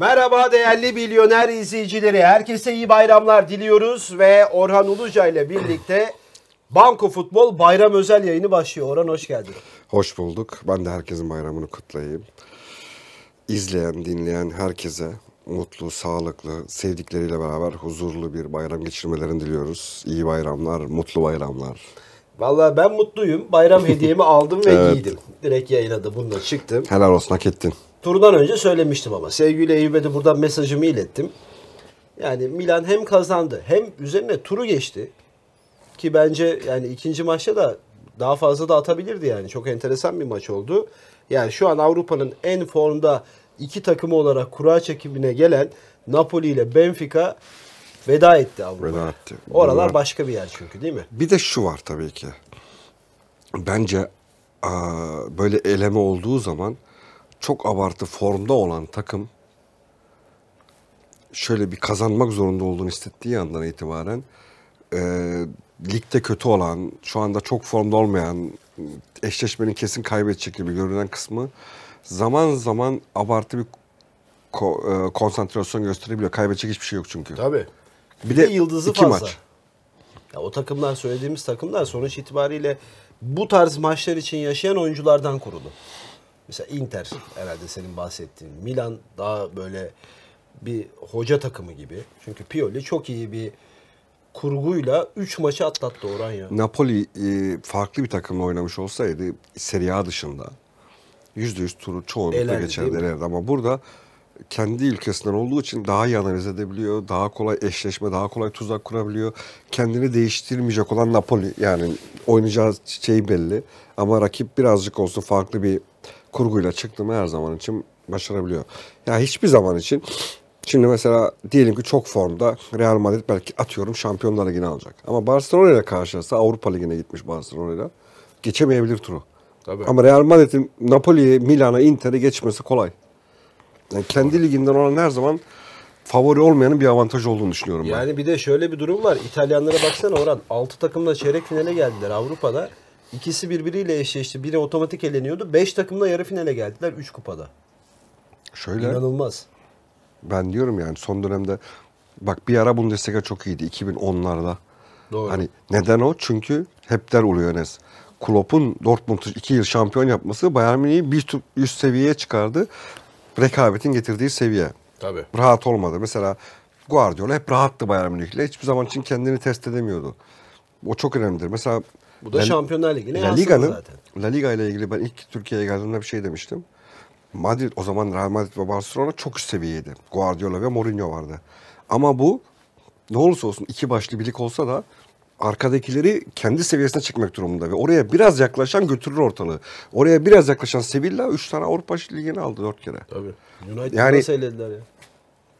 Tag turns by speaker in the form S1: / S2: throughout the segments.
S1: Merhaba değerli milyoner izleyicileri. Herkese iyi bayramlar diliyoruz ve Orhan Uluca ile birlikte Banko Futbol Bayram Özel yayını başlıyor. Orhan hoş geldin.
S2: Hoş bulduk. Ben de herkesin bayramını kutlayayım. İzleyen, dinleyen herkese mutlu, sağlıklı, sevdikleriyle beraber huzurlu bir bayram geçirmelerini diliyoruz. İyi bayramlar, mutlu bayramlar.
S1: Vallahi ben mutluyum. Bayram hediyemi
S2: aldım ve evet. giydim.
S1: Direkt yayına da bununla çıktım.
S2: Helal olsun hak ettin
S1: turdan önce söylemiştim ama sevgili Eyüp'e de buradan mesajımı ilettim. Yani Milan hem kazandı hem üzerine turu geçti. Ki bence yani ikinci maçta da daha fazla da atabilirdi yani. Çok enteresan bir maç oldu. Yani şu an Avrupa'nın en formda iki takımı olarak kura çekimine gelen Napoli ile Benfica veda etti Avrupa'ya. Veda etti. Oralar Bunlar... başka bir yer çünkü değil mi?
S2: Bir de şu var tabii ki. Bence böyle eleme olduğu zaman çok abartı formda olan takım şöyle bir kazanmak zorunda olduğunu hissettiği andan itibaren e, ligde kötü olan, şu anda çok formda olmayan, eşleşmenin kesin kaybedecek gibi görünen kısmı zaman zaman abartı bir ko, e, konsantrasyon gösterebiliyor. Kaybedecek hiçbir şey yok çünkü.
S1: Tabii. Bir, bir de, de yıldızı iki fazla. maç. Ya o takımlar söylediğimiz takımlar sonuç itibariyle bu tarz maçlar için yaşayan oyunculardan kurulu. Mesela Inter herhalde senin bahsettiğin. Milan daha böyle bir hoca takımı gibi. Çünkü Pioli çok iyi bir kurguyla 3 maçı atlattı Orhan ya.
S2: Napoli e, farklı bir takımla oynamış olsaydı Serie A dışında %100 turu çoğunlukla geçerdi herhalde Ama burada kendi ülkesinden olduğu için daha iyi analiz edebiliyor. Daha kolay eşleşme, daha kolay tuzak kurabiliyor. Kendini değiştirmeyecek olan Napoli yani oynayacağı şey belli. Ama rakip birazcık olsun farklı bir kurguyla çıktım her zaman için başarabiliyor. Ya yani hiçbir zaman için şimdi mesela diyelim ki çok formda Real Madrid belki atıyorum Şampiyonlar Ligi'ni alacak. Ama Barcelona ile karşılaşsa Avrupa Ligi'ne gitmiş Barcelona ile geçemeyebilir turu. Tabii. Ama Real Madrid'in Napoli'ye, Milan'a, Inter'e geçmesi kolay. Yani kendi liginden olan her zaman favori olmayanın bir avantaj olduğunu düşünüyorum yani ben.
S1: Yani bir de şöyle bir durum var. İtalyanlara baksana Orhan. 6 takımla çeyrek finale geldiler Avrupa'da. İkisi birbiriyle eşleşti. Biri otomatik eleniyordu. Beş takımla yarı finale geldiler üç kupada.
S2: Şöyle. İnanılmaz. Ben diyorum yani son dönemde bak bir ara Bundesliga çok iyiydi 2010'larda. Doğru. Hani neden o? Çünkü hep der oluyor Enes. Klopp'un Dortmund'u iki yıl şampiyon yapması Bayern Münih'i bir üst seviyeye çıkardı. Rekabetin getirdiği seviye. Tabii. Rahat olmadı. Mesela Guardiola hep rahattı Bayern Münih'le. Hiçbir zaman için kendini test edemiyordu. O çok önemlidir. Mesela
S1: bu da ben, Şampiyonlar Ligi'ne La Liga'nın zaten.
S2: La Liga ile ilgili ben ilk Türkiye'ye geldiğimde bir şey demiştim. Madrid o zaman Real Madrid ve Barcelona çok üst seviyeydi. Guardiola ve Mourinho vardı. Ama bu ne olursa olsun iki başlı birlik olsa da arkadakileri kendi seviyesine çıkmak durumunda ve oraya biraz yaklaşan götürür ortalığı. Oraya biraz yaklaşan Sevilla 3 tane Avrupa Ligi'ni aldı 4 kere. Tabii.
S1: United yani, nasıl elediler ya?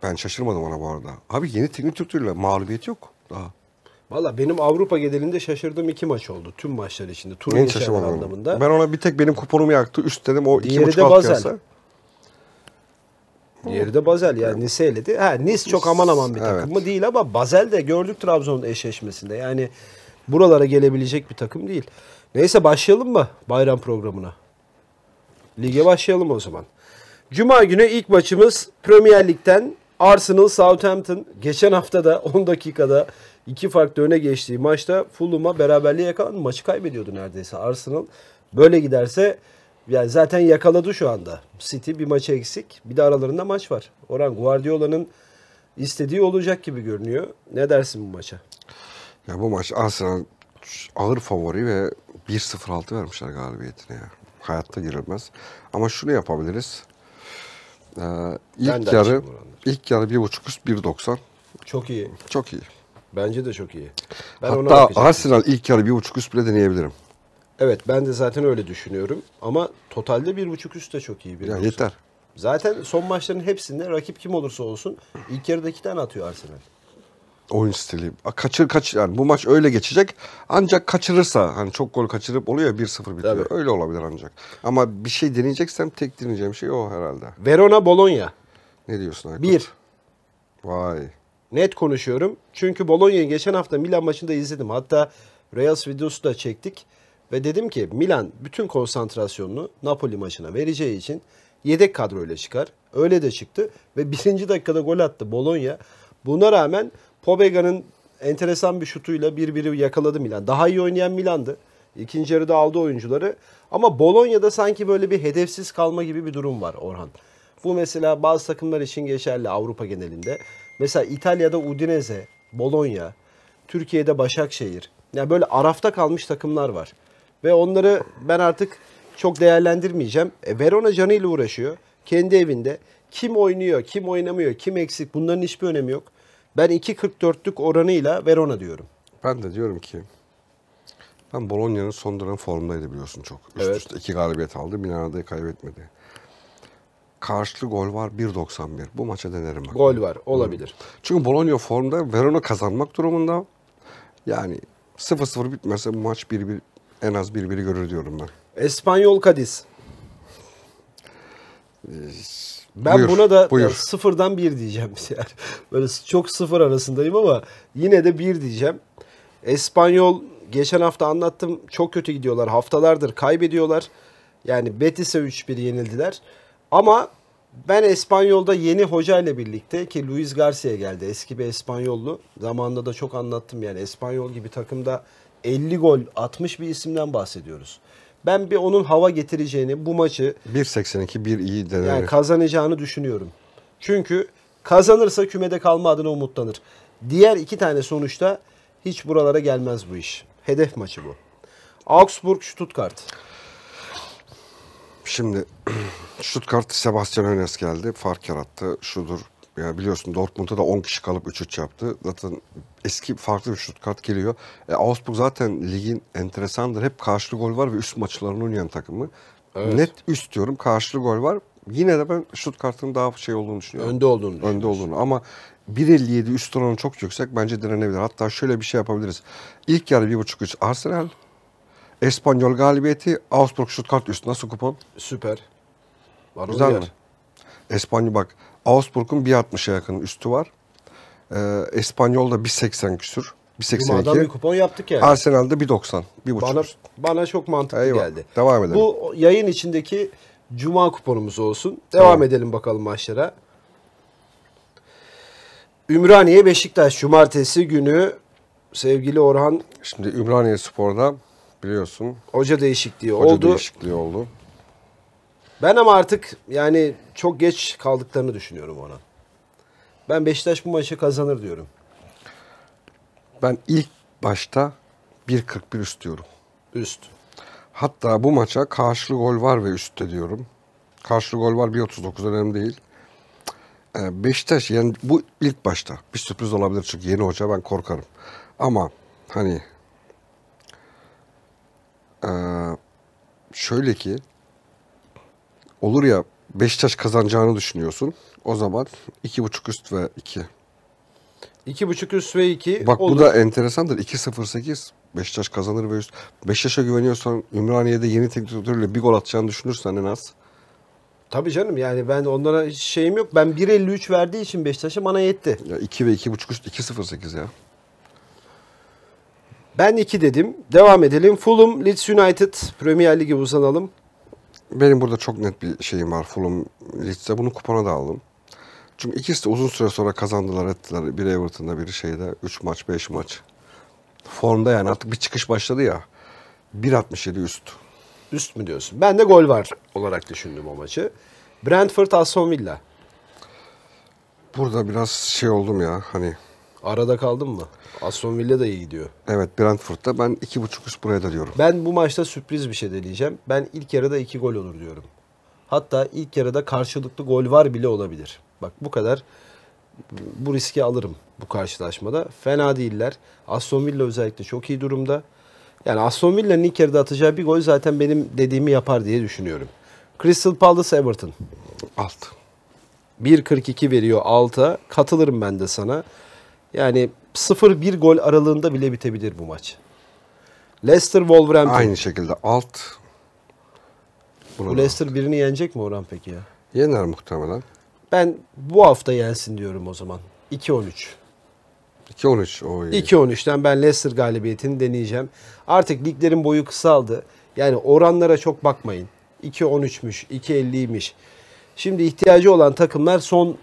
S2: Ben şaşırmadım ona bu arada. Abi yeni teknik direktörle mağlubiyet yok daha.
S1: Valla benim Avrupa genelinde şaşırdığım iki maç oldu. Tüm maçlar içinde. Tur Neyi anlamında. Ben
S2: ona bir tek benim kuponumu yaktı. Üst dedim o Diğeri iki buçuk de alt Basel.
S1: Diğeri de Basel yani Nice eledi. Ha Nice çok aman aman bir takım mı değil ama Basel de gördük Trabzon'un eşleşmesinde. Yani buralara gelebilecek bir takım değil. Neyse başlayalım mı bayram programına? Lige başlayalım o zaman. Cuma günü ilk maçımız Premier Lig'den Arsenal Southampton. Geçen hafta da 10 dakikada iki farklı öne geçtiği maçta Fulham'a beraberliğe yakaladı, Maçı kaybediyordu neredeyse Arsenal. Böyle giderse yani zaten yakaladı şu anda. City bir maçı eksik. Bir de aralarında maç var. Orhan Guardiola'nın istediği olacak gibi görünüyor. Ne dersin bu maça?
S2: Ya bu maç Arsenal ağır favori ve 1-0-6 vermişler galibiyetine ya. Hayatta girilmez. Ama şunu yapabiliriz. Ee, ilk yarı ilk yarı 1.5 üst 1.90.
S1: Çok iyi. Çok iyi. Bence de çok iyi. Ben Hatta Arsenal
S2: ilk yarı bir buçuk üst bile deneyebilirim.
S1: Evet ben de zaten öyle düşünüyorum. Ama totalde bir buçuk üst de çok iyi. Bir yani yeter. Zaten son maçların hepsinde rakip kim olursa olsun ilk yarıda iki tane atıyor Arsenal.
S2: Oyun stili. Kaçır kaç yani bu maç öyle geçecek. Ancak kaçırırsa hani çok gol kaçırıp oluyor 1-0 bitiyor. Tabii. Öyle olabilir ancak. Ama bir şey deneyeceksem tek deneyeceğim şey o herhalde. Verona Bologna. Ne diyorsun Aykut? Bir. Vay. Net konuşuyorum. Çünkü Bologna'yı geçen hafta Milan
S1: maçında izledim. Hatta Reels videosu da çektik. Ve dedim ki Milan bütün konsantrasyonunu Napoli maçına vereceği için yedek kadroyla çıkar. Öyle de çıktı. Ve birinci dakikada gol attı Bologna. Buna rağmen Pobega'nın enteresan bir şutuyla bir yakaladı Milan. Daha iyi oynayan Milan'dı. İkinci yarıda aldı oyuncuları. Ama Bologna'da sanki böyle bir hedefsiz kalma gibi bir durum var Orhan. Bu mesela bazı takımlar için geçerli Avrupa genelinde. Mesela İtalya'da Udinese, Bologna, Türkiye'de Başakşehir. Yani böyle arafta kalmış takımlar var. Ve onları ben artık çok değerlendirmeyeceğim. E, Verona canı ile uğraşıyor. Kendi evinde. Kim oynuyor, kim oynamıyor, kim eksik bunların hiçbir önemi yok. Ben 2.44'lük oranıyla Verona diyorum.
S2: Ben de diyorum ki ben Bologna'nın son dönem formdaydı biliyorsun çok. Üst evet. üste iki galibiyet aldı. Milano'da kaybetmedi karşılıklı gol var 1.91. Bu maça denerim bak. Gol var olabilir. Çünkü Bologna formda Verona kazanmak durumunda. Yani 0-0 bitmezse bu maç 1-1 en az 1-1'i görür diyorum ben. Espanyol Kadiz. Ee,
S1: ben buyur, buna da buyur. sıfırdan bir diyeceğim. Yani böyle çok sıfır arasındayım ama yine de bir diyeceğim. Espanyol geçen hafta anlattım çok kötü gidiyorlar. Haftalardır kaybediyorlar. Yani Betis'e 3-1 yenildiler. Ama ben İspanyol'da yeni hoca ile birlikte ki Luis Garcia geldi. Eski bir İspanyollu. Zamanında da çok anlattım yani. İspanyol gibi takımda 50 gol atmış bir isimden bahsediyoruz. Ben bir onun hava getireceğini bu maçı
S2: 1.82 bir iyi denemek. Yani
S1: kazanacağını düşünüyorum. Çünkü kazanırsa kümede kalma adına umutlanır. Diğer iki tane sonuçta hiç buralara gelmez bu iş. Hedef maçı bu. Augsburg Stuttgart.
S2: Şimdi Stuttgart Sebastian Önes geldi. Fark yarattı. Şudur. Yani biliyorsun Dortmund'a da 10 kişi kalıp 3-3 yaptı. Zaten eski farklı bir Stuttgart geliyor. E, Augsburg zaten ligin enteresandır. Hep karşılı gol var ve üst maçlarını oynayan takımı. Evet. Net üst diyorum. Karşılı gol var. Yine de ben Stuttgart'ın daha şey olduğunu düşünüyorum. Önde olduğunu düşünüyorum. Önde olduğunu ama 1.57 üst oranı çok yüksek. Bence direnebilir. Hatta şöyle bir şey yapabiliriz. İlk yarı 1.5-3 Arsenal. Espanyol galibiyeti Augsburg Stuttgart üstü. Nasıl kupon? Süper. Var Güzel mi? Espanyol bak Augsburg'un 1.60'a yakın üstü var. Ee, Espanyol da 1.80 küsür. 1.82. Cuma'dan bir kupon yaptık yani. Arsenal'da 1.90. 1.5. Bana,
S1: bana çok mantıklı Eyvah. geldi.
S2: Devam edelim. Bu
S1: yayın içindeki Cuma kuponumuz olsun. Devam tamam. edelim bakalım maçlara. Ümraniye Beşiktaş Cumartesi günü sevgili
S2: Orhan. Şimdi Ümraniye Spor'da biliyorsun. Hoca değişikliği hoca oldu. Hoca değişikliği oldu.
S1: Ben ama artık yani çok geç kaldıklarını düşünüyorum ona. Ben Beşiktaş bu maçı kazanır diyorum.
S2: Ben ilk başta 1.41 üst diyorum. Üst. Hatta bu maça karşılı gol var ve üstte diyorum. Karşılı gol var 1.39 önemli değil. Ee, Beşiktaş yani bu ilk başta bir sürpriz olabilir çünkü yeni hoca ben korkarım. Ama hani ee, şöyle ki olur ya Beşiktaş kazanacağını düşünüyorsun. O zaman iki buçuk üst ve iki.
S1: İki buçuk üst ve iki. Bak olur. bu da
S2: enteresandır. 2-0-8 Beşiktaş kazanır ve üst. Beşiktaş'a güveniyorsan Ümraniye'de yeni teknik direktörle bir gol atacağını düşünürsen en az.
S1: Tabii canım yani ben onlara şeyim yok. Ben 1.53 verdiği için Beşiktaş'a bana yetti. Ya 2 ve 2.5 üst 2.08 ya.
S2: Ben 2 dedim. Devam edelim. Fulham, Leeds United. Premier Lig'e uzanalım. Benim burada çok net bir şeyim var Fulham Leeds'e Bunu kupona da aldım. Çünkü ikisi de uzun süre sonra kazandılar ettiler. bir Everton'da biri şeyde. 3 maç 5 maç. Formda yani artık bir çıkış başladı ya. 1.67 üst. Üst mü diyorsun?
S1: Ben de gol var olarak düşündüm o maçı. Brentford Aston Villa.
S2: Burada biraz şey oldum ya hani Arada kaldın mı? Aston Villa da iyi gidiyor. Evet Brentford'da ben 25 üst buraya da diyorum. Ben bu maçta sürpriz bir şey deneyeceğim. Ben ilk
S1: yarıda 2 gol olur diyorum. Hatta ilk yarıda karşılıklı gol var bile olabilir. Bak bu kadar bu riski alırım bu karşılaşmada. Fena değiller. Aston Villa özellikle çok iyi durumda. Yani Aston Villa'nın ilk yarıda atacağı bir gol zaten benim dediğimi yapar diye düşünüyorum. Crystal Palace Everton. Alt. 1.42 veriyor alta. Katılırım ben de sana. Yani 0-1 gol aralığında bile
S2: bitebilir bu maç. Leicester Wolverhampton. Aynı şekilde alt. Buna bu
S1: Leicester birini yenecek mi oran peki ya?
S2: Yener muhtemelen. Ben
S1: bu hafta yensin diyorum o zaman. 2-13.
S2: 2-13 o
S1: 2-13'ten ben Leicester galibiyetini deneyeceğim. Artık liglerin boyu kısaldı. Yani oranlara çok bakmayın. 2-13'müş, 2-50'ymiş. Şimdi ihtiyacı olan takımlar son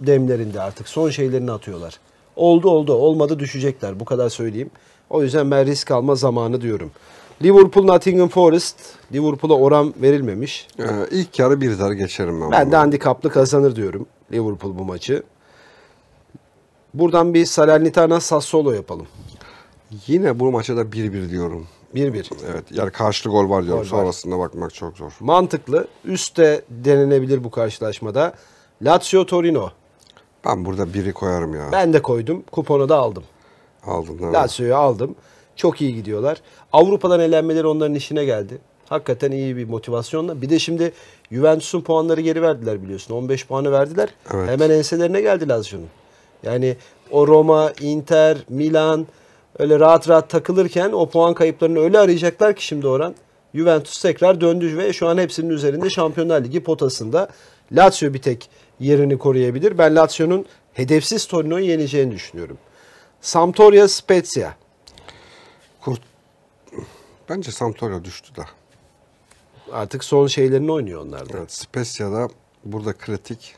S1: demlerinde artık son şeylerini atıyorlar. Oldu oldu olmadı düşecekler bu kadar söyleyeyim. O yüzden ben risk alma zamanı diyorum. Liverpool Nottingham Forest. Liverpool'a oran verilmemiş. Ee, ilk yarı bir zar geçerim ben. Ben de handikaplı kazanır diyorum Liverpool bu maçı. Buradan bir Salernitana Sassuolo yapalım.
S2: Yine bu maça da 1-1 diyorum. 1-1. Evet yani karşılık gol var diyorum. Gol Sonrasında var. bakmak çok zor.
S1: Mantıklı. Üste denenebilir bu karşılaşmada. Lazio Torino.
S2: Ben burada biri koyarım ya.
S1: Ben de koydum. Kuponu da aldım. Aldın değil Lazio'yu aldım. Çok iyi gidiyorlar. Avrupa'dan elenmeleri onların işine geldi. Hakikaten iyi bir motivasyonla. Bir de şimdi Juventus'un puanları geri verdiler biliyorsun. 15 puanı verdiler. Evet. Hemen enselerine geldi Lazio'nun. Yani o Roma, Inter, Milan öyle rahat rahat takılırken o puan kayıplarını öyle arayacaklar ki şimdi oran Juventus tekrar döndü ve şu an hepsinin üzerinde Şampiyonlar Ligi potasında. Lazio bir tek yerini koruyabilir. Ben Lazio'nun hedefsiz Torino'yu yeneceğini düşünüyorum. Sampdoria Spezia.
S2: Kurt... Bence Sampdoria düştü da. Artık son şeylerini oynuyor onlar da. Evet, Spezia'da burada kritik.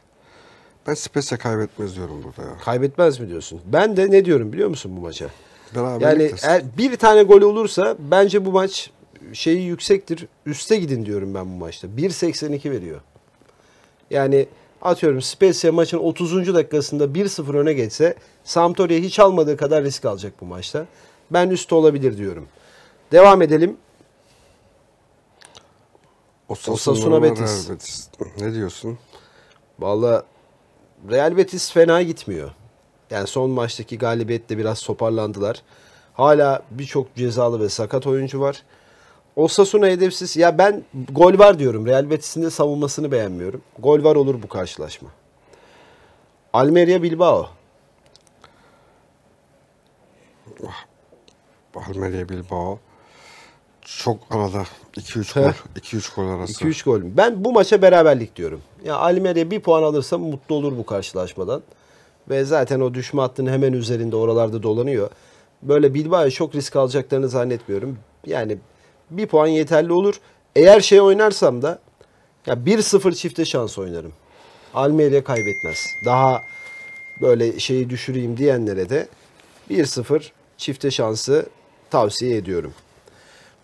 S2: Ben
S1: Spezia kaybetmez diyorum burada ya. Kaybetmez mi diyorsun? Ben de ne diyorum biliyor musun bu maça? Yani eğer bir tane gol olursa bence bu maç şeyi yüksektir. Üste gidin diyorum ben bu maçta. 1.82 veriyor. Yani atıyorum Spezia maçın 30. dakikasında 1-0 öne geçse Sampdoria hiç almadığı kadar risk alacak bu maçta. Ben üstte olabilir diyorum. Devam edelim. Osasuna, Osasuna Betis.
S2: Betis. Ne diyorsun? Valla
S1: Real Betis fena gitmiyor. Yani son maçtaki galibiyetle biraz toparlandılar. Hala birçok cezalı ve sakat oyuncu var. Osasuna hedefsiz. Ya ben gol var diyorum. Real Betis'in de savunmasını beğenmiyorum. Gol var olur bu karşılaşma.
S2: Almeria Bilbao. Ah, Almeria Bilbao. Çok arada 2-3 gol, 2-3
S1: gol arası. 2-3 gol. Ben bu maça beraberlik diyorum. Ya Almeria bir puan alırsa mutlu olur bu karşılaşmadan. Ve zaten o düşme hattının hemen üzerinde oralarda dolanıyor. Böyle Bilbao'ya çok risk alacaklarını zannetmiyorum. Yani bir puan yeterli olur. Eğer şey oynarsam da ya 1-0 çifte şans oynarım. Almeria kaybetmez. Daha böyle şeyi düşüreyim diyenlere de 1-0 çifte şansı tavsiye ediyorum.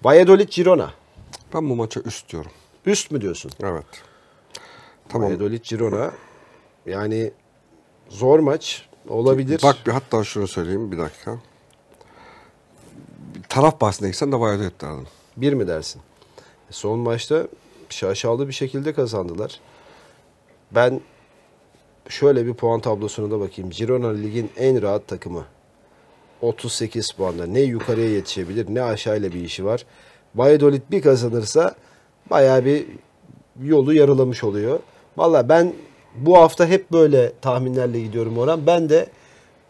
S1: Valladolid Girona. Ben bu maça üst diyorum. Üst mü diyorsun? Evet. Tamam. Valladolid Girona. Yani
S2: zor maç olabilir. Bak bir hatta şunu söyleyeyim bir dakika. Taraf bahsine gitsen de Valladolid derdim. Bir mi dersin? E, son maçta
S1: şaşalı bir şekilde kazandılar. Ben şöyle bir puan tablosuna da bakayım. Girona ligin en rahat takımı. 38 puanda. Ne yukarıya yetişebilir ne aşağıyla bir işi var. Valladolid bir kazanırsa bayağı bir yolu yarılamış oluyor. Valla ben bu hafta hep böyle tahminlerle gidiyorum Orhan. Ben de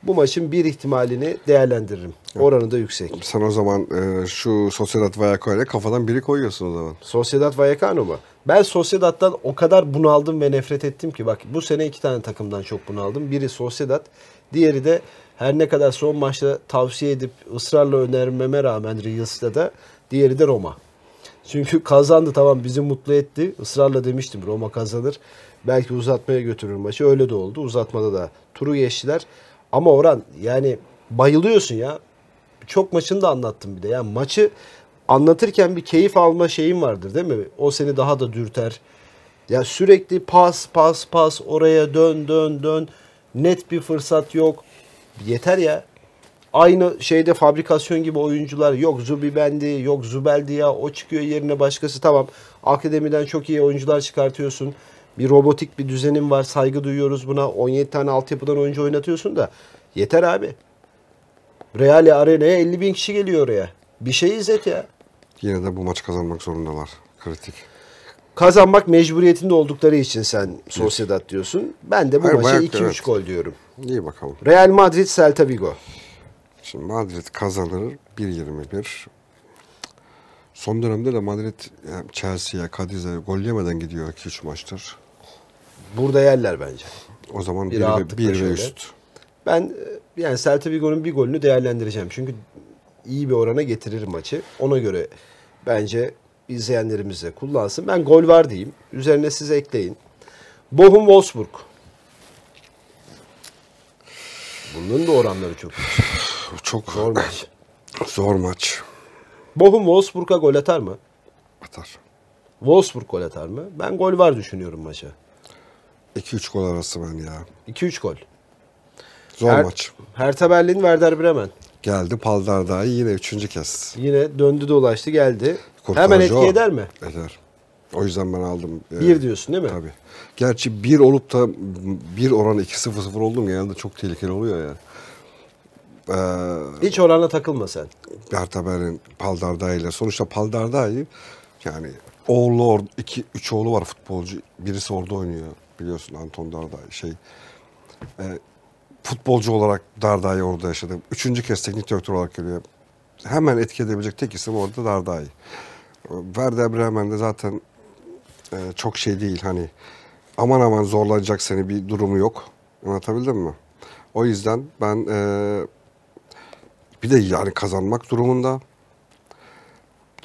S1: bu maçın bir ihtimalini değerlendiririm.
S2: Oranı da yüksek. Sen o zaman e, şu Sociedad Vallecano ile kafadan biri koyuyorsun o zaman. Sociedad
S1: Vallecano mu? Ben Sociedad'dan o kadar bunaldım ve nefret ettim ki bak bu sene iki tane takımdan çok bunaldım. Biri Sociedad, diğeri de her ne kadar son maçta tavsiye edip ısrarla önermeme rağmen Reals'ta da diğeri de Roma. Çünkü kazandı tamam bizi mutlu etti. Israrla demiştim Roma kazanır. Belki uzatmaya götürür maçı. Öyle de oldu. Uzatmada da turu geçtiler. Ama Orhan yani bayılıyorsun ya. Çok maçını da anlattım bir de. Yani maçı anlatırken bir keyif alma şeyin vardır değil mi? O seni daha da dürter. Ya sürekli pas pas pas oraya dön dön dön. Net bir fırsat yok. Yeter ya. Aynı şeyde fabrikasyon gibi oyuncular yok Zubi bendi yok Zubeldi ya o çıkıyor yerine başkası tamam akademiden çok iyi oyuncular çıkartıyorsun bir robotik bir düzenim var. Saygı duyuyoruz buna. 17 tane altyapıdan oyuncu oynatıyorsun da yeter abi. Real Arena'ya 50 bin kişi geliyor oraya. Bir şey izlet ya.
S2: Yine de bu maçı kazanmak zorundalar. Kritik.
S1: Kazanmak mecburiyetinde oldukları için sen Sociedad diyorsun. Ben de bu Hayır, maça 2-3 evet.
S2: gol diyorum. İyi bakalım. Real Madrid Celta Vigo. Şimdi Madrid kazanır 1-21. Son dönemde de Madrid yani Chelsea'ye, Cadiz'e gol yemeden gidiyor 2-3 maçtır. Burada yerler bence. O zaman 1 bir ve üst.
S1: Ben yani Celta Vigo'nun bir golünü değerlendireceğim. Çünkü iyi bir orana getirir maçı. Ona göre bence izleyenlerimiz de kullansın. Ben gol var diyeyim. Üzerine siz ekleyin. Bochum Wolfsburg. Bunun da oranları çok yüksek. Çok zor maç.
S2: Zor maç.
S1: Bochum Wolfsburg'a gol atar mı? Atar. Wolfsburg gol atar mı? Ben gol var düşünüyorum maça.
S2: 2-3 gol arası ben ya. 2-3 gol. Zor Her, maç.
S1: Hertha Berlin, Werder Bremen.
S2: Geldi Paldarda'yı yine üçüncü kez.
S1: Yine döndü dolaştı geldi. Kurtarıcı Hemen etki o. eder mi?
S2: Eder. O yüzden ben aldım. E, bir ee, diyorsun değil mi? Tabii. Gerçi bir olup da bir oran 2-0-0 oldum mu genelde çok tehlikeli oluyor ya. Yani. Ee, Hiç oranla takılma sen. Bertaber'in Paldarda ile. Sonuçta Paldarda'yı yani oğlu or, iki, üç oğlu var futbolcu. Birisi orada oynuyor biliyorsun Anton Darday şey. E, futbolcu olarak Darday orada yaşadı. Üçüncü kez teknik direktör olarak geliyor. Hemen etki edebilecek tek isim orada Darda'yı. Werder de zaten e, çok şey değil hani aman aman zorlanacak seni bir durumu yok. Anlatabildim mi? O yüzden ben e, bir de yani kazanmak durumunda.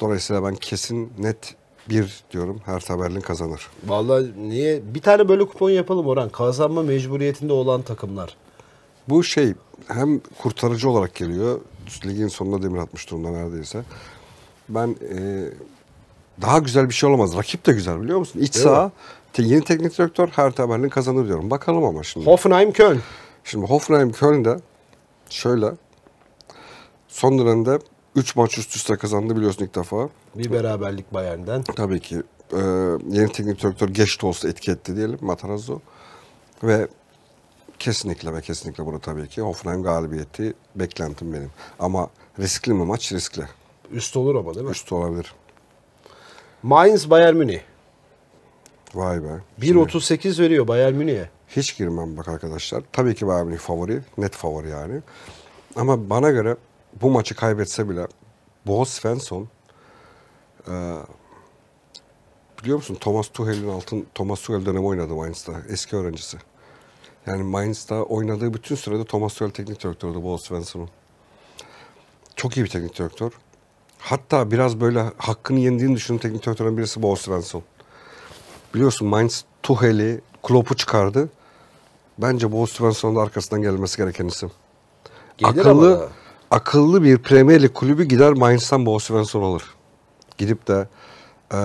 S2: Dolayısıyla ben kesin net bir diyorum her taberlin kazanır.
S1: Vallahi niye? Bir tane böyle kupon yapalım Orhan. Kazanma mecburiyetinde olan takımlar.
S2: Bu şey hem kurtarıcı olarak geliyor. Ligin sonunda demir atmış durumda neredeyse. Ben e, daha güzel bir şey olamaz. Rakip de güzel biliyor musun? İç saha te, yeni teknik direktör her taberlin kazanır diyorum. Bakalım ama şimdi. Hoffenheim Köln. Şimdi Hoffenheim köln de şöyle Son dönemde 3 maç üst üste kazandı biliyorsun ilk defa.
S1: Bir beraberlik Bayern'den.
S2: Tabii ki. Ee, yeni teknik direktör geç de olsa etki etti diyelim Matarazzo. Ve kesinlikle ve kesinlikle bunu tabii ki Hoffenheim galibiyeti beklentim benim. Ama riskli mi maç? Riskli. Üst olur ama değil mi? Üst olabilir. Mainz Bayern Münih. Vay be. 1.38 veriyor Bayern Münih'e. Hiç girmem bak arkadaşlar. Tabii ki Bayern Münih favori. Net favori yani. Ama bana göre bu maçı kaybetse bile Bo Svensson e, biliyor musun Thomas Tuchel'in altın Thomas Tuchel dönemi oynadı Mainz'da eski öğrencisi. Yani Mainz'da oynadığı bütün sürede Thomas Tuchel teknik direktördü Bo Svensson'un. Çok iyi bir teknik direktör. Hatta biraz böyle hakkını yendiğini düşünün teknik direktörün birisi Bo Svensson. Biliyorsun Mainz Tuchel'i, Klopp'u çıkardı. Bence Bo Svensson'un arkasından gelmesi gereken isim. Gelir akıllı ama akıllı bir Premier Lig kulübü gider Mainz'dan Bo Svensson alır. Gidip de e,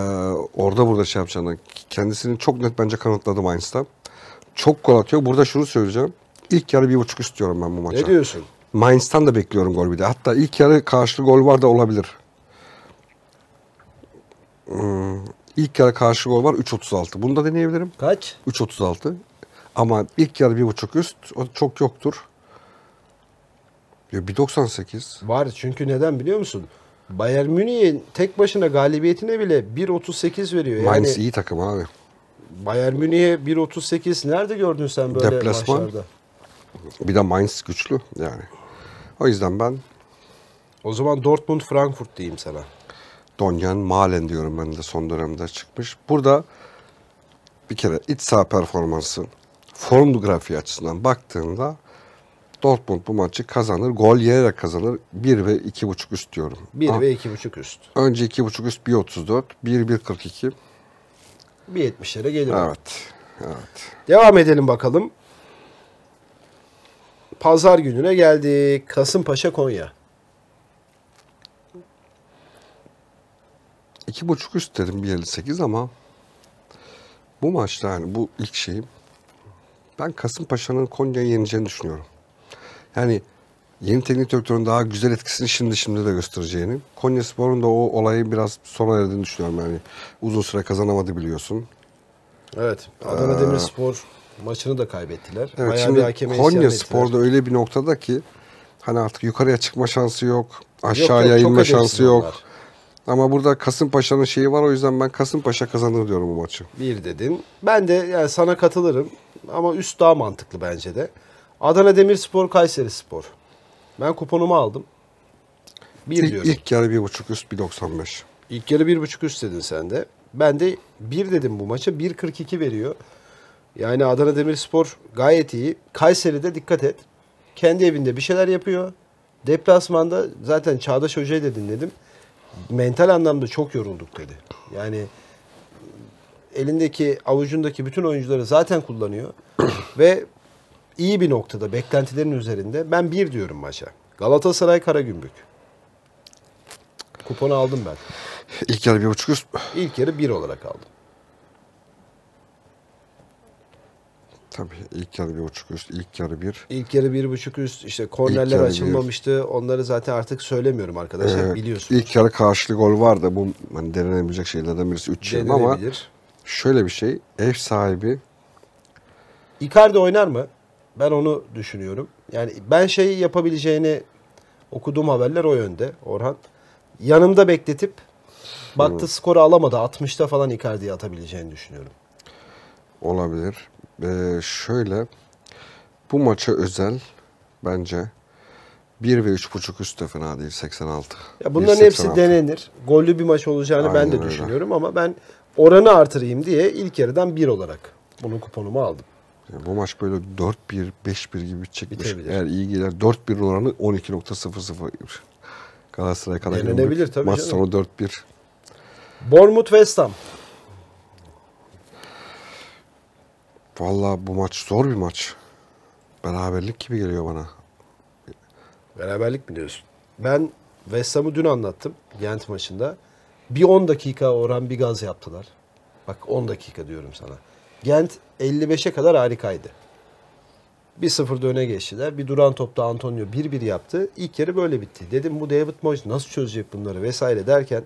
S2: orada burada şey yapacağını kendisini çok net bence kanıtladı Mainz'da. Çok gol atıyor. Burada şunu söyleyeceğim. İlk yarı bir buçuk istiyorum ben bu maça. Ne diyorsun? Mainz'tan da bekliyorum gol bir de. Hatta ilk yarı karşılı gol var da olabilir. Hmm. İlk yarı karşı gol var 3.36. Bunu da deneyebilirim. Kaç? 3.36. Ama ilk yarı bir buçuk üst o çok yoktur. Ya 1.98. Var çünkü
S1: neden biliyor musun? Bayern Münih'in tek başına galibiyetine bile 1.38 veriyor. Yani Mainz iyi takım abi. Bayern Münih'e 1.38 nerede gördün sen böyle Deplasman. maçlarda?
S2: Bir de Mainz güçlü yani. O yüzden ben... O
S1: zaman Dortmund Frankfurt diyeyim sana.
S2: Donyan Malen diyorum ben de son dönemde çıkmış. Burada bir kere iç saha performansı form grafiği açısından baktığında Dortmund bu maçı kazanır. Gol yiyerek kazanır. 1 ve 2.5 üst diyorum. 1 Aa, ve 2.5 üst. Önce 2.5 üst 1.34, 1 1.42.
S1: 1.70'lere gelir. Evet. Evet. Devam edelim bakalım. Pazar gününe geldik. Kasımpaşa Konya.
S2: İki buçuk üst dedim 1.58 ama bu maçta yani bu ilk şeyim ben Kasımpaşa'nın Konya'yı yeneceğini düşünüyorum. Yani yeni teknik direktörün daha güzel etkisini şimdi şimdi de göstereceğini. Konya Spor'un da o olayı biraz sona erdiğini düşünüyorum. Yani uzun süre kazanamadı biliyorsun.
S1: Evet. Adana ee, Demirspor maçını da kaybettiler. Evet, Bayağı şimdi bir hakeme Konya
S2: Spor'da öyle bir noktada ki hani artık yukarıya çıkma şansı yok. Aşağıya inme şansı yok. Ama burada Kasımpaşa'nın şeyi var o yüzden ben Kasımpaşa kazanır diyorum bu maçı.
S1: Bir dedin. Ben de yani sana katılırım ama üst daha mantıklı bence de. Adana Demirspor, Kayseri Spor. Ben kuponumu aldım.
S2: Bir ilk, diyorum. İlk yarı bir buçuk üst 1.95.
S1: İlk yarı bir buçuk üst dedin sen de. Ben de bir dedim bu maça. 1.42 veriyor. Yani Adana Demirspor gayet iyi. Kayseri'de dikkat et. Kendi evinde bir şeyler yapıyor. Deplasmanda zaten Çağdaş Hoca'yı da dinledim. Mental anlamda çok yorulduk dedi. Yani elindeki avucundaki bütün oyuncuları zaten kullanıyor. Ve iyi bir noktada beklentilerin üzerinde. Ben bir diyorum maça. Galatasaray Karagümrük. Kuponu aldım ben.
S2: İlk yarı bir buçuk üst.
S1: İlk yarı bir olarak aldım.
S2: Tabii ilk yarı bir buçuk üst, ilk yarı bir.
S1: İlk yarı bir buçuk üst İşte kornerler açılmamıştı. Bir. Onları zaten artık söylemiyorum arkadaşlar ee, biliyorsunuz.
S2: İlk yarı karşılı gol var da Bu hani denenebilecek şeylerden birisi 3 yirmi ama şöyle bir şey ev sahibi.
S1: Icardi oynar mı? Ben onu düşünüyorum. Yani ben şeyi yapabileceğini okuduğum haberler o yönde Orhan. Yanımda bekletip baktı hmm. skoru alamadı. 60'ta falan Icardi'yi atabileceğini düşünüyorum.
S2: Olabilir. Ee, şöyle bu maça özel bence 1 ve 3.5 üst de fena değil 86. Ya bunların 1, hepsi
S1: denenir. Gollü bir maç olacağını Aynen ben de öyle. düşünüyorum ama ben oranı artırayım diye ilk yarıdan 1 olarak bunun kuponumu aldım.
S2: Yani bu maç böyle 4-1, 5-1 gibi çekmiş. Eğer iyi gider 4-1 oranı 12.00. Galatasaray kadar Denenebilir tabii Maç canım. sonu 4-1.
S1: Bournemouth West Ham.
S2: Valla bu maç zor bir maç. Beraberlik gibi geliyor bana.
S1: Beraberlik mi diyorsun? Ben West Ham'ı dün anlattım Gent maçında. Bir 10 dakika oran bir gaz yaptılar. Bak 10 dakika diyorum sana. Gent 55'e kadar harikaydı. Bir 0da öne geçtiler. Bir duran topta Antonio 1-1 yaptı. İlk yarı böyle bitti. Dedim bu David Moyes nasıl çözecek bunları vesaire derken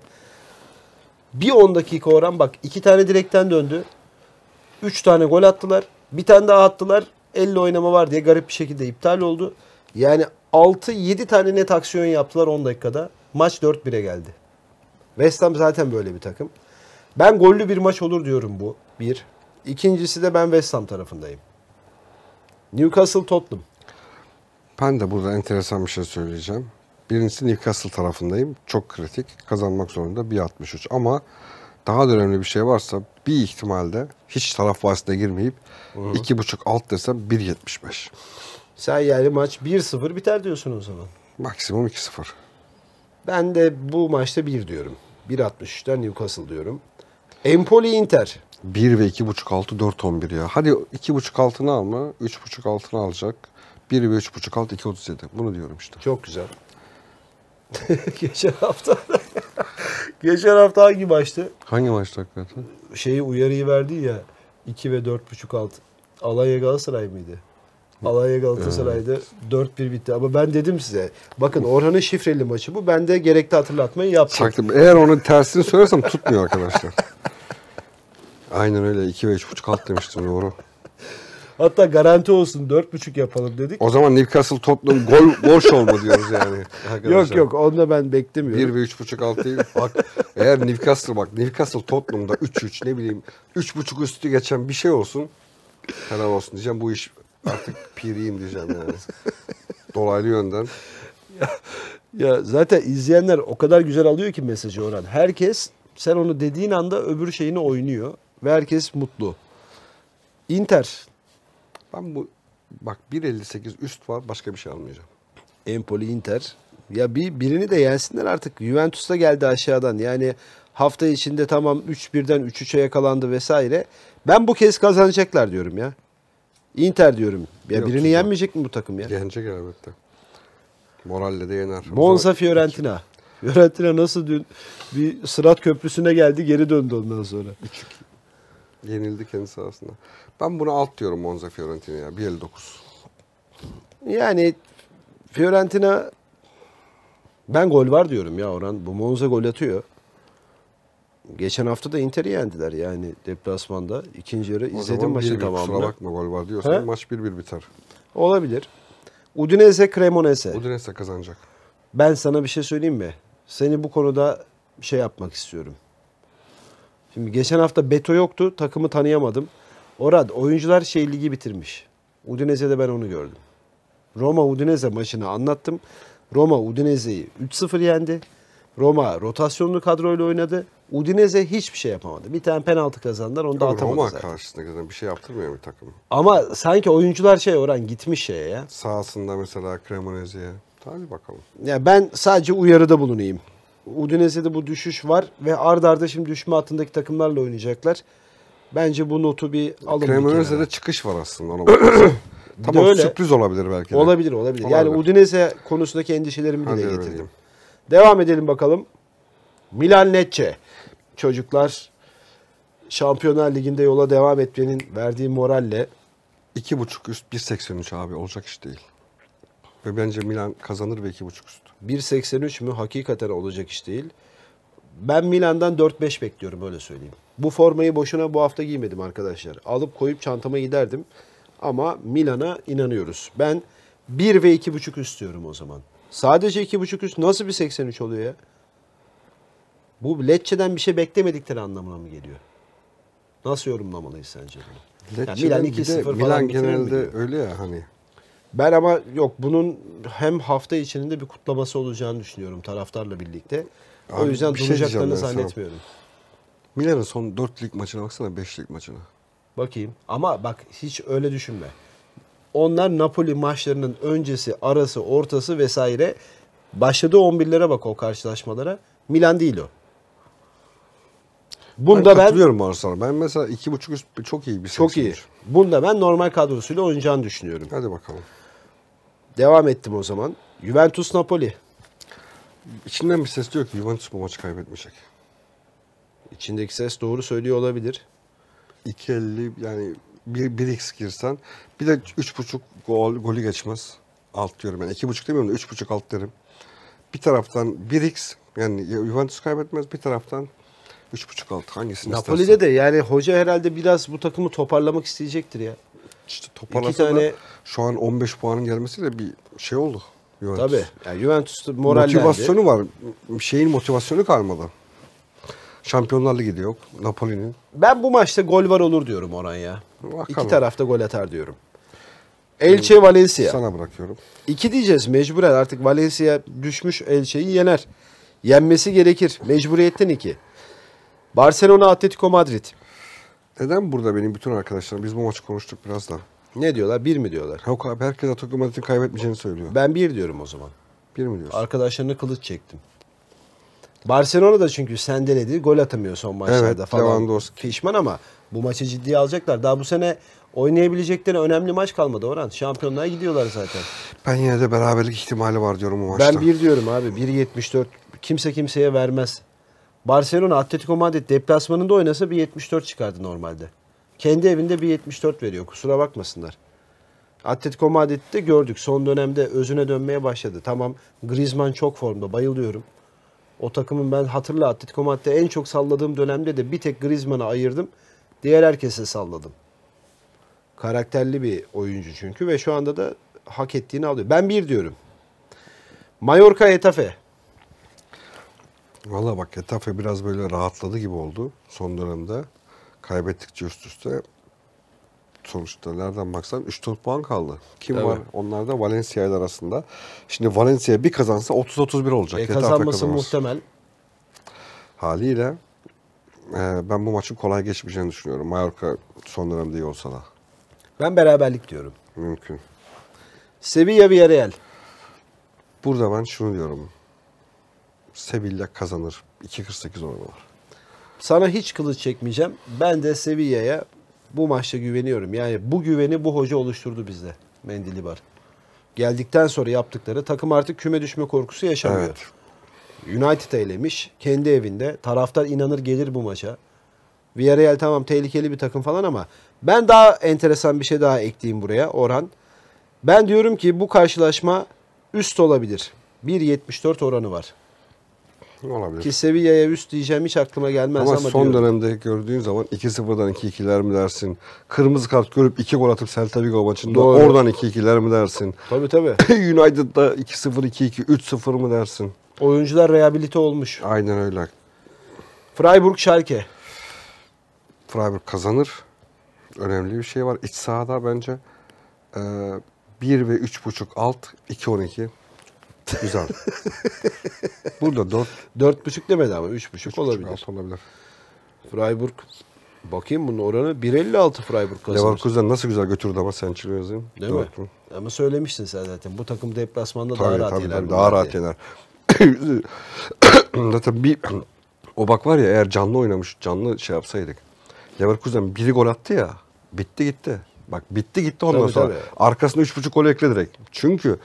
S1: bir 10 dakika oran bak iki tane direkten döndü. 3 tane gol attılar. Bir tane daha attılar. Elle oynama var diye garip bir şekilde iptal oldu. Yani 6-7 tane net aksiyon yaptılar 10 dakikada. Maç 4-1'e geldi. West Ham zaten böyle bir takım. Ben gollü bir maç olur diyorum bu. Bir. İkincisi de ben West Ham tarafındayım.
S2: Newcastle Tottenham. Ben de burada enteresan bir şey söyleyeceğim. Birincisi Newcastle tarafındayım. Çok kritik. Kazanmak zorunda 1.63 ama daha da önemli bir şey varsa bir ihtimalde hiç taraf bahsine girmeyip Hı -hı. 2.5 alt desem 1.75.
S1: Sen yani maç 1-0 biter diyorsun o zaman.
S2: Maksimum 2-0.
S1: Ben de bu maçta 1 diyorum. 1.63'ten Newcastle diyorum.
S2: Empoli Inter. 1 ve 2.5 altı 4 11 ya. Hadi 2.5 altını alma. 3.5 altını alacak. 1 ve 3.5 alt 2.37. Bunu diyorum işte. Çok güzel.
S1: geçen hafta geçen hafta hangi maçtı?
S2: Hangi maçtı hakikaten?
S1: Şeyi uyarıyı verdi ya 2 ve 4.5 alt. Alanya Galatasaray mıydı? Alanya Galatasaray'da evet. 4-1 bitti. Ama ben dedim size bakın Orhan'ın şifreli maçı bu. Ben de gerekli hatırlatmayı yaptım.
S2: Çaktım. Eğer onun tersini söylersem tutmuyor arkadaşlar. Aynen öyle. 2 ve 3.5 alt demiştim doğru.
S1: Hatta garanti olsun 4.5
S2: yapalım dedik. O zaman Newcastle Tottenham gol gol olma diyoruz yani? Arkadaşlar. Yok yok onu da ben beklemiyorum. 1 ve 3.5 alt değil. Bak eğer Newcastle bak Newcastle Tottenham'da 3-3 ne bileyim 3.5 üstü geçen bir şey olsun. Helal olsun diyeceğim bu iş artık piriyim diyeceğim yani. Dolaylı yönden. Ya, ya zaten
S1: izleyenler o kadar güzel alıyor ki mesajı Orhan. Herkes sen onu dediğin anda öbür şeyini oynuyor ve herkes mutlu. Inter. Ben bu bak 1.58 üst var başka bir şey almayacağım. Empoli Inter. Ya bir birini de yensinler artık. Juventus da geldi aşağıdan. Yani hafta içinde tamam 3-1'den 3-3'e yakalandı vesaire. Ben bu kez kazanacaklar diyorum ya. Inter diyorum. Ya Yok, birini ya. yenmeyecek mi bu takım ya?
S2: Yenecek elbette. Moralle de yener.
S1: Monza Fiorentina. Fiorentina nasıl dün bir sırat köprüsüne geldi geri döndü ondan sonra.
S2: Yenildi kendi sahasında. Ben bunu alt diyorum Monza Fiorentina'ya. 1.59. Yani Fiorentina ben gol
S1: var diyorum ya Orhan. Bu Monza gol atıyor. Geçen hafta da Inter'i yendiler yani
S2: deplasmanda. ikinci yarı o izledim maçı tamamını. Kusura bakma gol var diyorsan He? maç 1-1 biter.
S1: Olabilir. Udinese Cremonese. Udinese kazanacak. Ben sana bir şey söyleyeyim mi? Seni bu konuda şey yapmak istiyorum. Şimdi geçen hafta Beto yoktu. Takımı tanıyamadım. Orad oyuncular şey ligi bitirmiş. Udinese'de ben onu gördüm. Roma Udinese maçını anlattım. Roma Udinese'yi 3-0 yendi. Roma rotasyonlu kadroyla oynadı. Udinese hiçbir şey yapamadı. Bir tane penaltı
S2: kazandılar onu da Yo, atamadı Roma zaten. karşısında kazan bir şey yaptırmıyor bir takım. Ama sanki oyuncular şey oran gitmiş şeye ya. Sahasında mesela Cremonese'ye. Hadi bakalım.
S1: Ya ben sadece uyarıda bulunayım. Udinese'de bu düşüş var
S2: ve ard arda şimdi düşme hattındaki takımlarla oynayacaklar.
S1: Bence bu notu bir alalım. Cremonese'de
S2: çıkış var aslında ona Tamam öyle. sürpriz olabilir belki de. Olabilir
S1: olabilir. olabilir. Yani Udinese konusundaki endişelerimi dile getirdim. Devam edelim bakalım. Milan Lecce. Çocuklar Şampiyonlar Ligi'nde yola devam etmenin verdiği moralle. 2.5 üst 1.83 abi olacak iş değil.
S2: Ve bence Milan kazanır ve 2.5 üst. 1.83 mü
S1: hakikaten olacak iş değil. Ben Milan'dan 4-5 bekliyorum öyle söyleyeyim. Bu formayı boşuna bu hafta giymedim arkadaşlar. Alıp koyup çantama giderdim. Ama Milan'a inanıyoruz. Ben 1 ve 2.5 istiyorum o zaman. Sadece 2.5 üst nasıl bir 83 oluyor ya? Bu Lecce'den bir şey beklemedikleri anlamına mı geliyor? Nasıl yorumlamalıyız sence bunu? yani Milan 2-0 Milan genelde
S2: öyle ya hani
S1: ben ama yok bunun hem hafta içinde bir kutlaması olacağını düşünüyorum taraftarla birlikte. Abi, o yüzden bir şey duracaklarını şey zannetmiyorum.
S2: Milan'ın son 4 lig maçına baksana 5 lig maçına.
S1: Bakayım ama bak hiç öyle düşünme. Onlar Napoli maçlarının öncesi, arası, ortası vesaire başladığı 11'lere bak o karşılaşmalara. Milan değil o. Bunda ben katılıyorum ben, Arslan. Ben mesela iki buçuk üst çok iyi bir Çok iyi. Bunda ben normal kadrosuyla oynayacağını düşünüyorum. Hadi bakalım. Devam ettim o zaman. Juventus Napoli.
S2: İçinden bir ses diyor ki Juventus bu maçı kaybetmeyecek. İçindeki ses doğru söylüyor olabilir. 2.50 yani 1x girsen bir de 3.5 gol golü geçmez. Alt diyorum yani 2.5 demiyorum da 3.5 alt derim. Bir taraftan 1x yani Juventus kaybetmez bir taraftan 3.5 alt hangisini Napoli'de istersen. de yani
S1: hoca herhalde biraz bu takımı toparlamak isteyecektir ya.
S2: İşte toparlasa tane... şu an 15 puanın gelmesi de bir şey oldu. Juventus. Tabii. Yani Juventus morallendi. Motivasyonu var. Şeyin motivasyonu kalmadı. Şampiyonlar Ligi yok. Napoli'nin. Ben
S1: bu maçta gol var olur diyorum Orhan ya. Bakalım. İki tarafta gol atar diyorum. Elche Valencia. Sana bırakıyorum. İki diyeceğiz mecburen artık Valencia düşmüş Elche'yi yener.
S2: Yenmesi gerekir. Mecburiyetten iki. Barcelona Atletico Madrid. Neden burada benim bütün arkadaşlarım, biz bu maçı konuştuk biraz da. Ne diyorlar? Bir mi diyorlar? Yok abi herkes Atletico Madrid'in kaybetmeyeceğini söylüyor. Ben bir diyorum o zaman. Bir mi diyorsun? Arkadaşlarına kılıç çektim.
S1: Barcelona da çünkü sendeledi. Gol atamıyor son maçlarda evet, falan. Lewandowski. Pişman ama bu maçı ciddiye alacaklar. Daha bu sene oynayabileceklerine önemli maç kalmadı Orhan. Şampiyonlara gidiyorlar zaten.
S2: Ben yine de beraberlik ihtimali var diyorum bu maçta. Ben bir diyorum abi. 1.74
S1: kimse kimseye vermez. Barcelona Atletico Madrid deplasmanında oynasa bir 74 çıkardı normalde. Kendi evinde bir 74 veriyor. Kusura bakmasınlar. Atletico Madrid'de gördük. Son dönemde özüne dönmeye başladı. Tamam Griezmann çok formda. Bayılıyorum. O takımın ben hatırla Atletico Madrid'de en çok salladığım dönemde de bir tek Griezmann'a ayırdım. Diğer herkese salladım. Karakterli bir oyuncu çünkü ve şu anda
S2: da hak ettiğini alıyor. Ben bir diyorum. Mallorca Etafe. Valla bak Getafe biraz böyle rahatladı gibi oldu son dönemde. Kaybettikçe üst üste sonuçta nereden baksan 3-4 puan kaldı. Kim Tabii. var? Onlar da Valencia ile arasında. Şimdi Valencia bir kazansa 30-31 olacak. E, Getafe kazanması muhtemel. Haliyle e, ben bu maçın kolay geçmeyeceğini düşünüyorum. Mallorca son dönemde iyi olsa da. Ben beraberlik diyorum. Mümkün. Sevilla Villarreal. Burada ben şunu diyorum. Sevilla kazanır. 2.48 oranı var. Sana hiç kılıç çekmeyeceğim. Ben
S1: de Sevilla'ya bu maçta güveniyorum. Yani bu güveni bu hoca oluşturdu bizde. Mendilibar. Geldikten sonra yaptıkları takım artık küme düşme korkusu yaşamıyor. Evet. United eylemiş. Kendi evinde. Taraftar inanır gelir bu maça. Villarreal tamam tehlikeli bir takım falan ama ben daha enteresan bir şey daha ekleyeyim buraya Orhan. Ben diyorum ki bu karşılaşma üst olabilir. 1.74 oranı var. Olabilir. Ki Sevilla'ya üst diyeceğim hiç aklıma gelmez ama, ama son
S2: diyorum. dönemde gördüğün zaman 2-0'dan 2-2'ler mi dersin? Kırmızı kart görüp 2 gol atıp Celta Vigo maçında Doğru. oradan 2-2'ler mi dersin? Tabii tabii. United'da 2-0, 2-2, 3-0 mı dersin? Oyuncular rehabilite olmuş. Aynen öyle. Freiburg Schalke. Freiburg kazanır. Önemli bir şey var. İç sahada bence e, 1 ve 3.5 alt 2-12. Güzel. Burada dört, dört buçuk demedi ama üç buçuk olabilir. Altı olabilir. Freiburg
S1: bakayım bunun oranı 1.56 Freiburg kazanır. Leverkusen
S2: nasıl güzel götürdü ama sen çıkıyor yazayım. Değil Dört mi? Mu?
S1: Ama söylemiştin sen zaten. Bu takım deplasmanda tabii, daha rahat tabii, yener. daha rahat
S2: yener. zaten bir o bak var ya eğer canlı oynamış, canlı şey yapsaydık. Leverkusen biri gol attı ya. Bitti gitti. Bak bitti gitti ondan tabii, sonra. Tabii. Arkasına 3.5 gol ekle direkt. Çünkü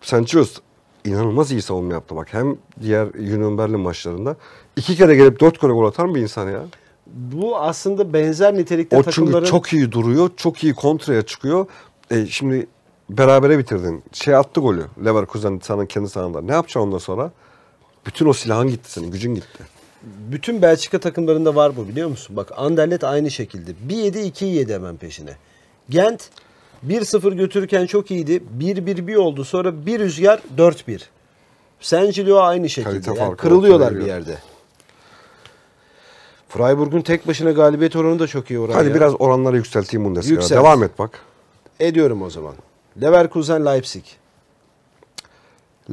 S2: Sanchez inanılmaz iyi savunma yaptı. Bak hem diğer Union Berlin maçlarında iki kere gelip dört kere gol atar bir insan ya. Bu aslında benzer nitelikte o takımların... O çünkü çok iyi duruyor, çok iyi kontraya çıkıyor. E, şimdi berabere bitirdin. Şey attı golü Leverkusen sana kendi sahanında. Ne yapacaksın ondan sonra? Bütün o silahın gitti senin, gücün gitti. Bütün Belçika takımlarında var bu biliyor musun? Bak Anderlet
S1: aynı şekilde. Bir yedi, iki yedi hemen peşine. Gent 1-0 götürürken çok iyiydi. 1-1-1 oldu. Sonra bir rüzgar 4-1. Sencilio aynı şekilde. Yani kırılıyorlar bir yerde. Freiburg'un tek başına galibiyet oranı da çok iyi oran. Hadi ya. biraz
S2: oranları yükselteyim Bundesliga'da. Yükselt. Devam et bak.
S1: Ediyorum o zaman.
S2: Leverkusen Leipzig.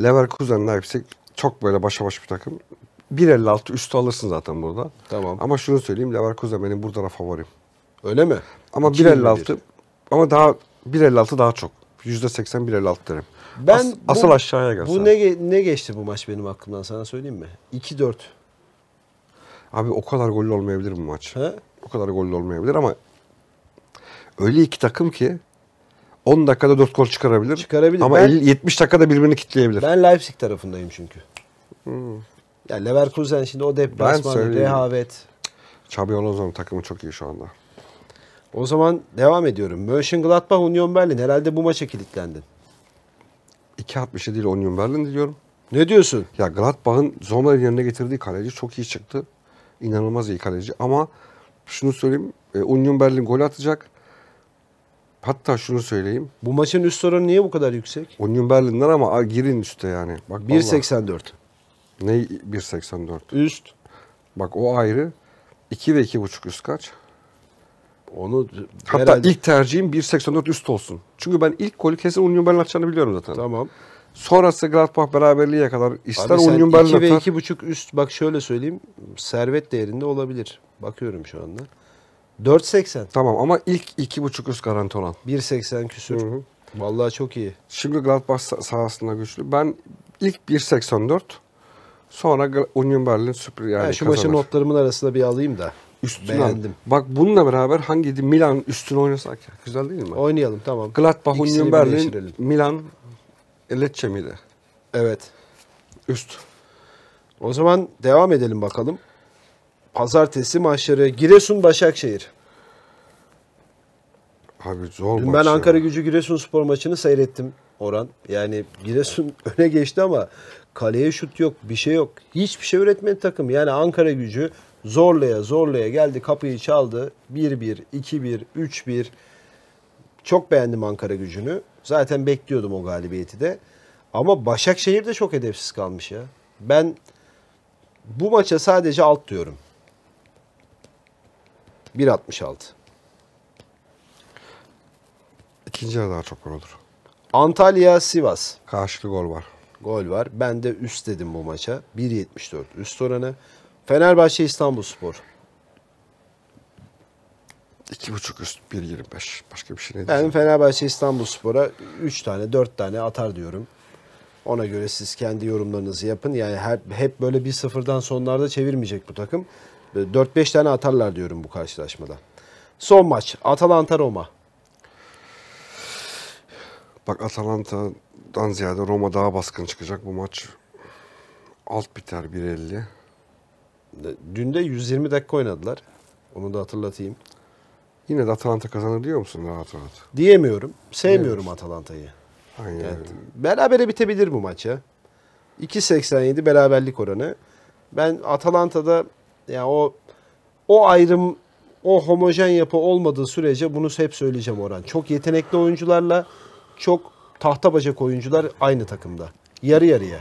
S2: Leverkusen Leipzig çok böyle başa baş bir takım. 1.56 üstü alırsın zaten burada. Tamam. Ama şunu söyleyeyim Leverkusen benim burada da favorim. Öyle mi? Ama 1.56 ama daha 1.56 daha çok. %80 1.56 derim. Ben As, bu, asıl aşağıya gelsin. Bu ne
S1: ne geçti bu maç benim aklımdan sana söyleyeyim mi? 2-4.
S2: Abi o kadar gollü olmayabilir bu maç. He? O kadar gollü olmayabilir ama öyle iki takım ki 10 dakikada 4 gol çıkarabilir. Çıkarabilir. Ama ben, 50, 70 dakikada birbirini kitleyebilir.
S1: Ben Leipzig tarafındayım çünkü. Hmm. Ya Leverkusen şimdi o deplasman, rehavet. Xabi Alonso'nun takımı çok iyi şu anda. O zaman devam ediyorum. Mönchengladbach Union Berlin herhalde bu maça kilitlendin.
S2: 2.67 ile Union Berlin diyorum. Ne diyorsun? Ya Gladbach'ın Zomer'in yerine getirdiği kaleci çok iyi çıktı. İnanılmaz iyi kaleci ama şunu söyleyeyim. E, Union Berlin gol atacak. Hatta şunu söyleyeyim. Bu maçın üst oranı niye bu kadar yüksek? Union Berlin'den ama girin üste yani. Bak 1.84. Ne 1.84? Üst. Bak o ayrı. 2 ve 2.5 üst kaç? Onu Hatta herhalde... ilk tercihim 1.84 üst olsun. Çünkü ben ilk golü kesin Union Berlin atacağını biliyorum zaten. Tamam. Sonrası Gladbach beraberliğe kadar ister Union Berlin atar.
S1: 2 ve 2.5 üst bak şöyle söyleyeyim. Servet değerinde olabilir. Bakıyorum şu anda.
S2: 4.80. Tamam ama ilk 2.5 üst garanti olan. 1.80 küsür. Hı hı. Vallahi çok iyi. Şimdi Gladbach sahasında güçlü. Ben ilk 1.84 sonra Union Berlin sürpriz yani. Ha, şu maçın notlarımın arasında bir alayım da üstüne Beğendim. Bak bununla beraber hangi Milan üstüne oynasak ya? Güzel değil mi? Oynayalım tamam. Gladbach, İkisini Union Berlin, birleştirelim. Milan, Lecce miydi? Evet. Üst.
S1: O zaman devam edelim bakalım. Pazartesi maçları Giresun Başakşehir.
S2: Abi zor Dün maç ben ya.
S1: Ankara Gücü Giresun spor maçını seyrettim Orhan. Yani Giresun öne geçti ama kaleye şut yok, bir şey yok. Hiçbir şey üretmedi takım. Yani Ankara Gücü zorlaya zorlaya geldi kapıyı çaldı. 1-1, 2-1, 3-1. Çok beğendim Ankara gücünü. Zaten bekliyordum o galibiyeti de. Ama Başakşehir de çok hedefsiz kalmış ya. Ben bu maça sadece alt diyorum. 1.66. İkinci yarı daha çok gol olur. Antalya Sivas. Karşılıklı gol var. Gol var. Ben de üst dedim bu maça. 1.74 üst oranı. Fenerbahçe İstanbul Spor.
S2: 2.5 üst 1.25. Başka bir şey ne diyeceğim? Ben
S1: Fenerbahçe İstanbul Spor'a 3 tane 4 tane atar diyorum. Ona göre siz kendi yorumlarınızı yapın. Yani her, hep böyle bir sıfırdan sonlarda çevirmeyecek bu takım. 4-5 tane atarlar diyorum bu karşılaşmada.
S2: Son maç Atalanta Roma. Bak Atalanta'dan ziyade Roma daha baskın çıkacak bu maç. Alt biter 1.50. Dün de 120 dakika oynadılar. Onu da hatırlatayım. Yine de Atalanta kazanır diyor musun rahat rahat? Diyemiyorum. Sevmiyorum Atalanta'yı.
S1: Aynen. Yani berabere bitebilir bu maça. 2.87 beraberlik oranı. Ben Atalanta'da ya yani o o ayrım o homojen yapı olmadığı sürece bunu hep söyleyeceğim oran. Çok yetenekli oyuncularla çok tahta bacak oyuncular aynı takımda. Yarı yarıya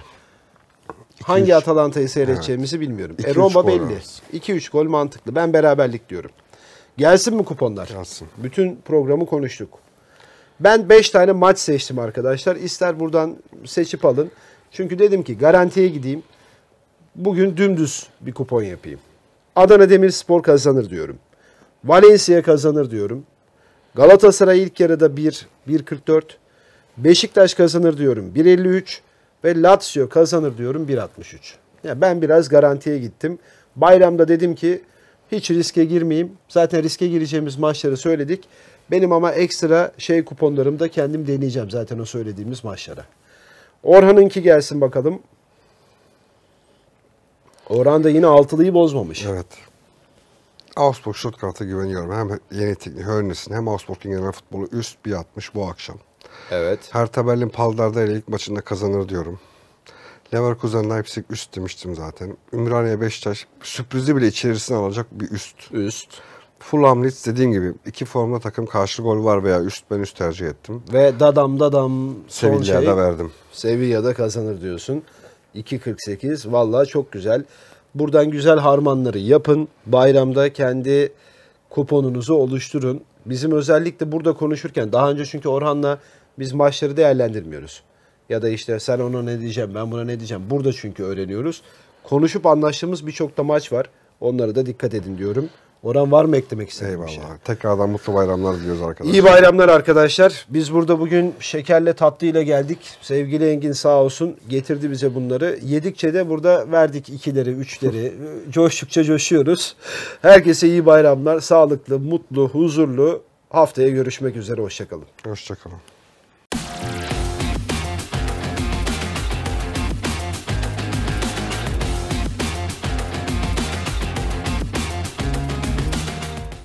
S1: hangi Atalanta'yı seyredeceğimizi evet. bilmiyorum. E, Roma belli. 2-3 gol mantıklı. Ben beraberlik diyorum. Gelsin mi kuponlar? Gelsin. Bütün programı konuştuk. Ben 5 tane maç seçtim arkadaşlar. İster buradan seçip alın. Çünkü dedim ki garantiye gideyim. Bugün dümdüz bir kupon yapayım. Adana Demirspor kazanır diyorum. Valencia kazanır diyorum. Galatasaray ilk yarıda 1, 1.44. Beşiktaş kazanır diyorum 1.53 ve Lazio kazanır diyorum 1.63. Yani ben biraz garantiye gittim. Bayramda dedim ki hiç riske girmeyeyim. Zaten riske gireceğimiz maçları söyledik. Benim ama ekstra şey kuponlarımda kendim deneyeceğim zaten o söylediğimiz maçlara. Orhan'ınki gelsin bakalım. Orhan da yine altılıyı bozmamış.
S2: Evet. Augsburg Stuttgart'a güveniyorum. Hem yeni teknik Hörnes'in hem Augsburg'un genel futbolu üst bir atmış bu akşam. Evet. Hertha Berlin Paldar'da ile ilk maçında kazanır diyorum. Leverkusen Leipzig üst demiştim zaten. Ümraniye Beşiktaş sürprizi bile içerisine alacak bir üst. Üst. Fulham Leeds dediğim gibi iki formda takım karşı gol var veya üst ben üst tercih ettim.
S1: Ve dadam dadam Sevilla'da şey, verdim. Sevilla'da kazanır diyorsun. 2.48 valla çok güzel. Buradan güzel harmanları yapın. Bayramda kendi kuponunuzu oluşturun. Bizim özellikle burada konuşurken daha önce çünkü Orhan'la biz maçları değerlendirmiyoruz. Ya da işte sen ona ne diyeceğim ben buna ne diyeceğim. Burada çünkü öğreniyoruz. Konuşup anlaştığımız birçok da maç var. Onlara da dikkat edin diyorum. Oran var mı eklemek istediğin
S2: şey? Eyvallah. bir Tekrardan mutlu bayramlar diliyoruz arkadaşlar. İyi bayramlar
S1: arkadaşlar. Biz burada bugün şekerle tatlıyla geldik. Sevgili Engin sağ olsun getirdi bize bunları. Yedikçe de burada verdik ikileri, üçleri. Coştukça coşuyoruz. Herkese iyi bayramlar. Sağlıklı, mutlu, huzurlu. Haftaya görüşmek üzere. Hoşçakalın.
S2: Hoşçakalın.